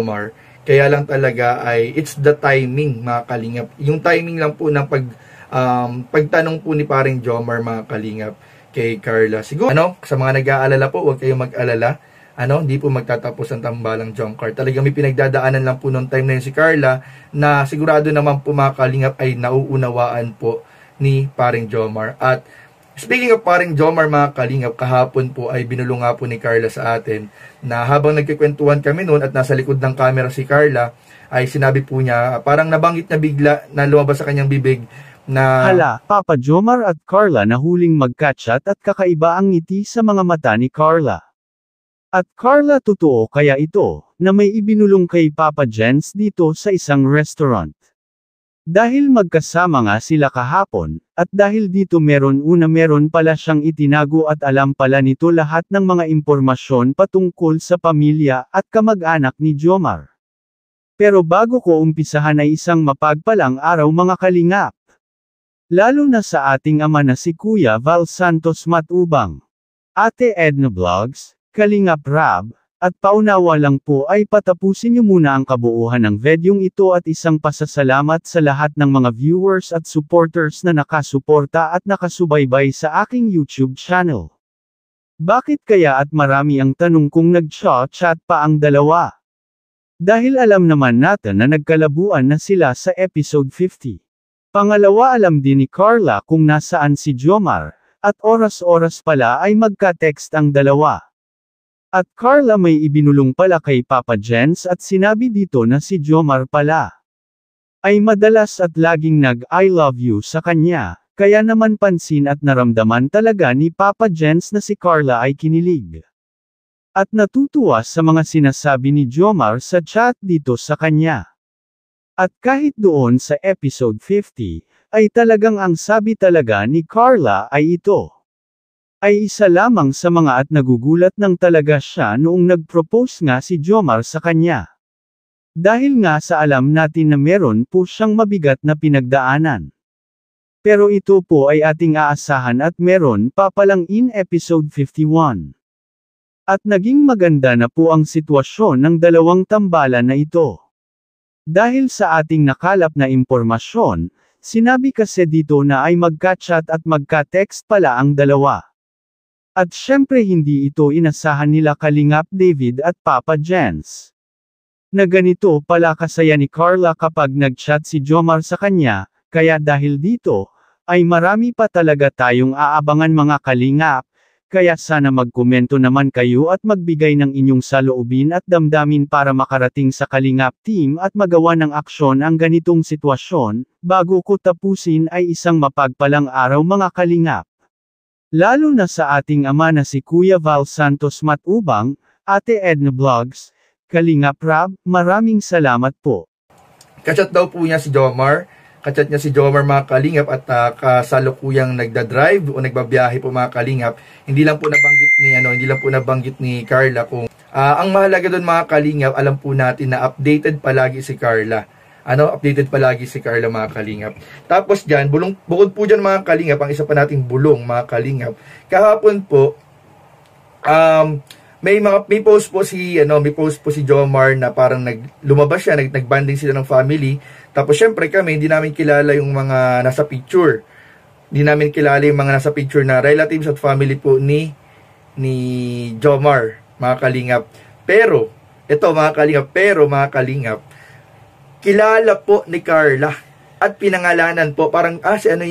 Omar. Kaya lang talaga ay it's the timing mga kalingap. Yung timing lang po ng pag um, pagtanong po ni paring Jomar mga kalingap kay Carla. Siguro ano, sa mga nag-aalala po, huwag kayong mag-alala. Ano, hindi po magtatapos ang tambalang Jomar. Talagang may pinagdadaanan lang po noong time na yun si Carla na sigurado naman po mga kalingap ay nauunawaan po ni paring Jomar. At Speaking of paring Jomar mga kalingap, kahapon po ay binulunga po ni Carla sa atin na habang nagkikwentuhan kami noon at nasa likod ng camera si Carla, ay sinabi po niya, parang nabanggit na bigla na lumabas sa kanyang bibig na... Hala, Papa Jomar at Carla na huling magkachat at kakaiba ang ngiti sa mga mata ni Carla. At Carla totoo kaya ito, na may ibinulong kay Papa Jens dito sa isang restaurant. Dahil magkasama nga sila kahapon, at dahil dito meron una meron pala siyang itinago at alam pala nito lahat ng mga impormasyon patungkol sa pamilya at kamag-anak ni Jomar. Pero bago ko umpisahan ay isang mapagpalang araw mga kalingap. Lalo na sa ating ama na si Kuya Val Santos Matubang. Ate Edna Vlogs, Kalingap Rab, at paunawa lang po ay patapusin niyo muna ang kabuuhan ng videong ito at isang pasasalamat sa lahat ng mga viewers at supporters na nakasuporta at nakasubaybay sa aking YouTube channel. Bakit kaya at marami ang tanong kung nag-chat pa ang dalawa? Dahil alam naman natin na nagkalabuan na sila sa episode 50. Pangalawa alam din ni Carla kung nasaan si Jomar, at oras-oras pala ay magka-text ang dalawa. At Carla may ibinulong pala kay Papa Jens at sinabi dito na si Jomar pala ay madalas at laging nag-I love you sa kanya, kaya naman pansin at naramdaman talaga ni Papa Jens na si Carla ay kinilig. At natutuwa sa mga sinasabi ni Jomar sa chat dito sa kanya. At kahit doon sa episode 50, ay talagang ang sabi talaga ni Carla ay ito ay isa lamang sa mga at nagugulat ng talaga siya noong nag-propose nga si Jomar sa kanya. Dahil nga sa alam natin na meron po siyang mabigat na pinagdaanan. Pero ito po ay ating aasahan at meron pa palang in episode 51. At naging maganda na po ang sitwasyon ng dalawang tambala na ito. Dahil sa ating nakalap na impormasyon, sinabi kasi dito na ay magka-chat at magka-text pala ang dalawa. At syempre hindi ito inasahan nila Kalingap David at Papa Jens. Na ganito pala kasaya ni Carla kapag nagchat si Jomar sa kanya, kaya dahil dito, ay marami pa talaga tayong aabangan mga kalingap, kaya sana magkomento naman kayo at magbigay ng inyong saloobin at damdamin para makarating sa Kalingap team at magawa ng aksyon ang ganitong sitwasyon. Bago ko tapusin ay isang mapagpalang araw mga Kalingap. Lalo na sa ating ama na si Kuya Val Santos Matubang, Ate Edna Vlogs, Kalinga Prab, maraming salamat po. Kachat daw po niya si Jomar. Kachat niya si Jomar mga kalingap at uh, kasalukuyang nagda-drive o nagbabiyahe po mga kalingap. Hindi lang po nabanggit ni ano, hindi lang po nabanggit ni Carla kung uh, ang mahalaga doon mga kalingap, alam po natin na updated palagi si Carla ano, updated palagi si Carla mga kalingap. Tapos dyan, bulong, bukod po dyan mga kalingap, ang isa pa nating bulong mga kalingap. Kahapon po, um, may mga may post po si ano, may post po si Jomar na parang nag lumabas siya, nag nagbanding sila ng family. Tapos syempre kami hindi namin kilala yung mga nasa picture. Hindi namin kilala yung mga nasa picture na relatives at family po ni ni Jomar, mga kalingap. Pero ito mga kalingap, pero mga kalingap, kilala po ni Carla at pinangalanan po parang ah si ano